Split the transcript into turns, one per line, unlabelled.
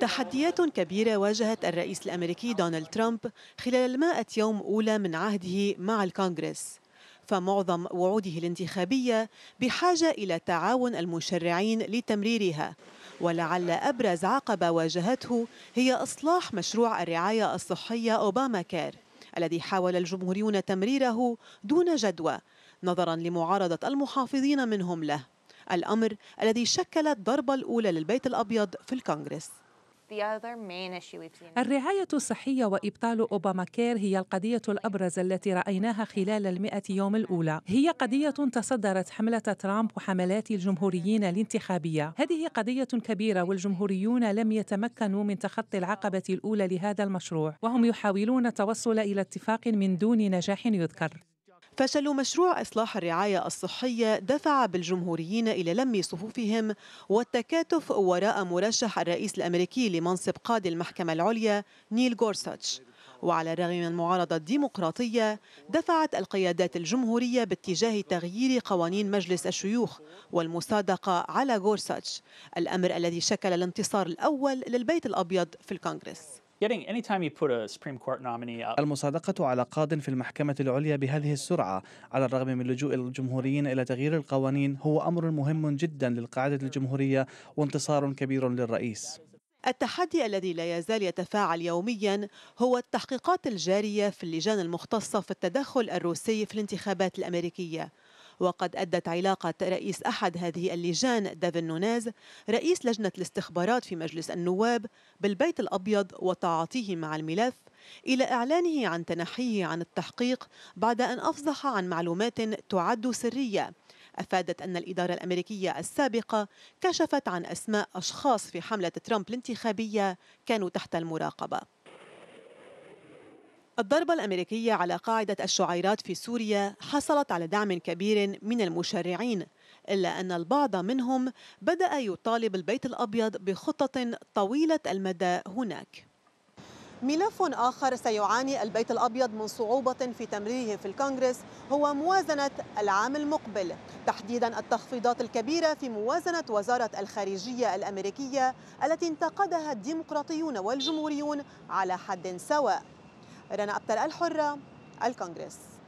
تحديات كبيرة واجهت الرئيس الأمريكي دونالد ترامب خلال المائة يوم أولى من عهده مع الكونغرس فمعظم وعوده الانتخابية بحاجة إلى تعاون المشرعين لتمريرها ولعل أبرز عقبة واجهته هي إصلاح مشروع الرعاية الصحية أوباما كير الذي حاول الجمهوريون تمريره دون جدوى نظرا لمعارضة المحافظين منهم له الأمر الذي شكل الضربة الأولى للبيت الأبيض في
الكونغرس الرعاية الصحية وإبطال أوباما كير هي القضية الأبرز التي رأيناها خلال المئة يوم الأولى هي قضية تصدرت حملة ترامب وحملات الجمهوريين الانتخابية هذه قضية كبيرة والجمهوريون لم يتمكنوا من تخطي العقبة الأولى لهذا المشروع وهم يحاولون التوصل إلى اتفاق من دون نجاح يذكر فشل مشروع إصلاح الرعاية الصحية
دفع بالجمهوريين إلى لم صفوفهم والتكاتف وراء مرشح الرئيس الأمريكي لمنصب قاضي المحكمة العليا نيل غورساتش وعلى الرغم من المعارضة الديمقراطية دفعت القيادات الجمهورية باتجاه تغيير قوانين مجلس الشيوخ والمصادقة على غورساتش الأمر الذي شكل الانتصار الأول للبيت الأبيض في الكونغرس Getting anytime you put a Supreme Court nominee up.
المصادقة على قاض في المحكمة العليا بهذه السرعة على الرغم من لجوء الجمهوريين إلى تغيير القوانين هو أمر مهم جدا للقاعدة الجمهورية وانتصار كبير للرئيس
التحدي الذي لا يزال يتفاعل يوميا هو التحقيقات الجارية في اللجان المختصة في التدخل الروسي في الانتخابات الأمريكية وقد أدت علاقة رئيس أحد هذه اللجان ديفن نونيز رئيس لجنة الاستخبارات في مجلس النواب بالبيت الأبيض وتعاطيه مع الملف إلى إعلانه عن تنحيه عن التحقيق بعد أن أفصح عن معلومات تعد سرية أفادت أن الإدارة الأمريكية السابقة كشفت عن أسماء أشخاص في حملة ترامب الانتخابية كانوا تحت المراقبة الضربة الأمريكية على قاعدة الشعيرات في سوريا حصلت على دعم كبير من المشرعين إلا أن البعض منهم بدأ يطالب البيت الأبيض بخطة طويلة المدى هناك ملف آخر سيعاني البيت الأبيض من صعوبة في تمريره في الكونغرس هو موازنة العام المقبل تحديدا التخفيضات الكبيرة في موازنة وزارة الخارجية الأمريكية التي انتقدها الديمقراطيون والجمهوريون على حد سواء رنا أبطال الحرة الكونغرس